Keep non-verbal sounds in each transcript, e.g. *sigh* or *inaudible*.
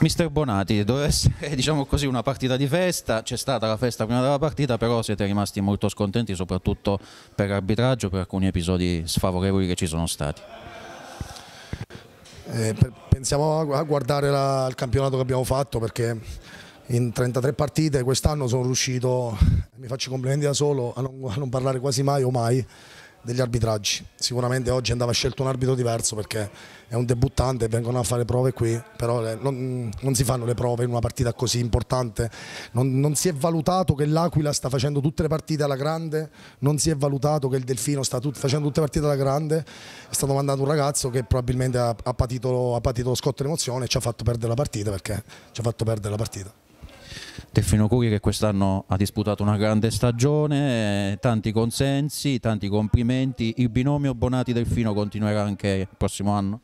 Mister Bonati, doveva *laughs* essere diciamo così, una partita di festa, c'è stata la festa prima della partita, però siete rimasti molto scontenti soprattutto per l'arbitraggio, per alcuni episodi sfavorevoli che ci sono stati. Eh, pensiamo a guardare la, il campionato che abbiamo fatto perché in 33 partite quest'anno sono riuscito, mi faccio complimenti da solo, a non, a non parlare quasi mai o mai degli arbitraggi. Sicuramente oggi andava scelto un arbitro diverso perché è un debuttante, vengono a fare prove qui, però eh, non, non si fanno le prove in una partita così importante. Non, non si è valutato che l'Aquila sta facendo tutte le partite alla grande, non si è valutato che il Delfino sta tut, facendo tutte le partite alla grande. È stato mandato un ragazzo che probabilmente ha, ha, patito, ha patito lo scotto d'emozione e ci ha fatto perdere la partita perché ci ha fatto perdere la partita. Teffino Curi che quest'anno ha disputato una grande stagione, eh, tanti consensi, tanti complimenti, il binomio Bonati-Delfino continuerà anche il prossimo anno?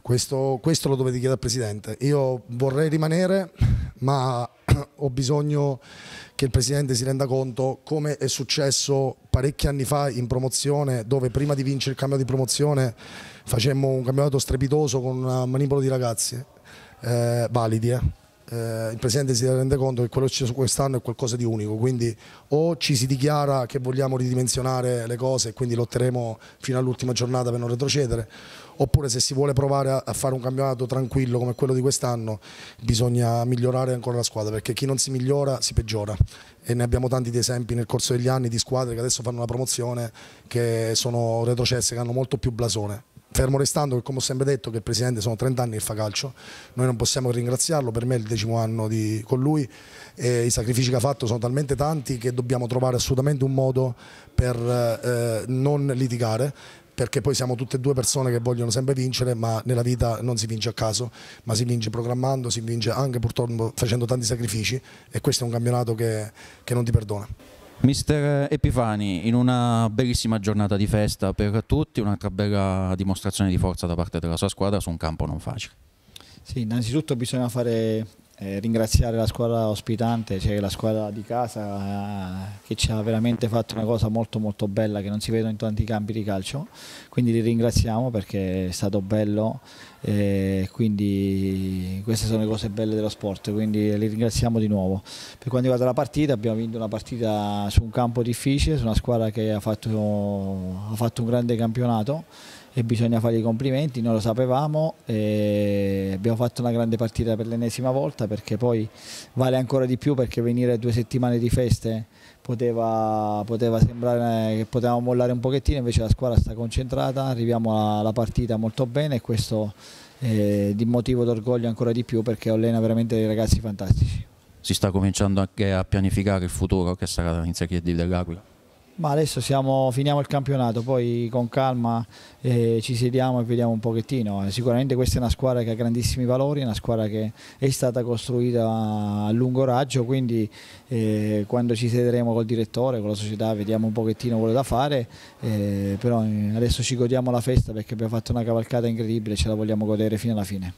Questo, questo, lo dovete chiedere al Presidente. Io vorrei rimanere, ma *clears throat* ho bisogno che il Presidente si renda conto come è successo parecchi anni fa in promozione, dove prima di vincere il cambio di promozione facemmo un campionato strepitoso con un manipolo di ragazzi eh, validi. Eh eh, il Presidente si rende conto che quello che c'è su quest'anno è qualcosa di unico, quindi o ci si dichiara che vogliamo ridimensionare le cose e quindi lotteremo fino all'ultima giornata per non retrocedere, oppure se si vuole provare a, a fare un campionato tranquillo come quello di quest'anno bisogna migliorare ancora la squadra perché chi non si migliora si peggiora e ne abbiamo tanti di esempi nel corso degli anni di squadre che adesso fanno la promozione che sono retrocesse, che hanno molto più blasone. Fermo restando che, come ho sempre detto, che il Presidente sono 30 anni che fa calcio, noi non possiamo ringraziarlo, per me è il decimo anno di, con lui e i sacrifici che ha fatto sono talmente tanti che dobbiamo trovare assolutamente un modo per eh, non litigare, perché poi siamo tutte e due persone che vogliono sempre vincere, ma nella vita non si vince a caso, ma si vince programmando, si vince anche purtroppo facendo tanti sacrifici e questo è un campionato che, che non ti perdona. Mister Epifani, in una bellissima giornata di festa per tutti, un'altra bella dimostrazione di forza da parte della sua squadra su un campo non facile. Sì, innanzitutto bisogna fare eh, ringraziare la squadra ospitante, cioè la squadra di casa eh, che ci ha veramente fatto una cosa molto molto bella che non si vedono in tanti campi di calcio, quindi li ringraziamo perché è stato bello eh, quindi queste sono le cose belle dello sport, quindi li ringraziamo di nuovo. Per quanto riguarda la partita abbiamo vinto una partita su un campo difficile, su una squadra che ha fatto, ha fatto un grande campionato e bisogna fare i complimenti, noi lo sapevamo, abbiamo fatto una grande partita per l'ennesima volta perché poi vale ancora di più perché venire due settimane di feste poteva, poteva sembrare che potevamo mollare un pochettino, invece la squadra sta concentrata, arriviamo alla partita molto bene e questo è eh, di motivo d'orgoglio ancora di più perché allena veramente dei ragazzi fantastici si sta cominciando anche a pianificare il futuro che sarà in Serie D dell'Aquila. Ma adesso siamo, finiamo il campionato, poi con calma eh, ci sediamo e vediamo un pochettino. Eh, sicuramente questa è una squadra che ha grandissimi valori, è una squadra che è stata costruita a lungo raggio, quindi eh, quando ci sederemo col direttore, con la società, vediamo un pochettino quello da fare, eh, però eh, adesso ci godiamo la festa perché abbiamo fatto una cavalcata incredibile, e ce la vogliamo godere fino alla fine.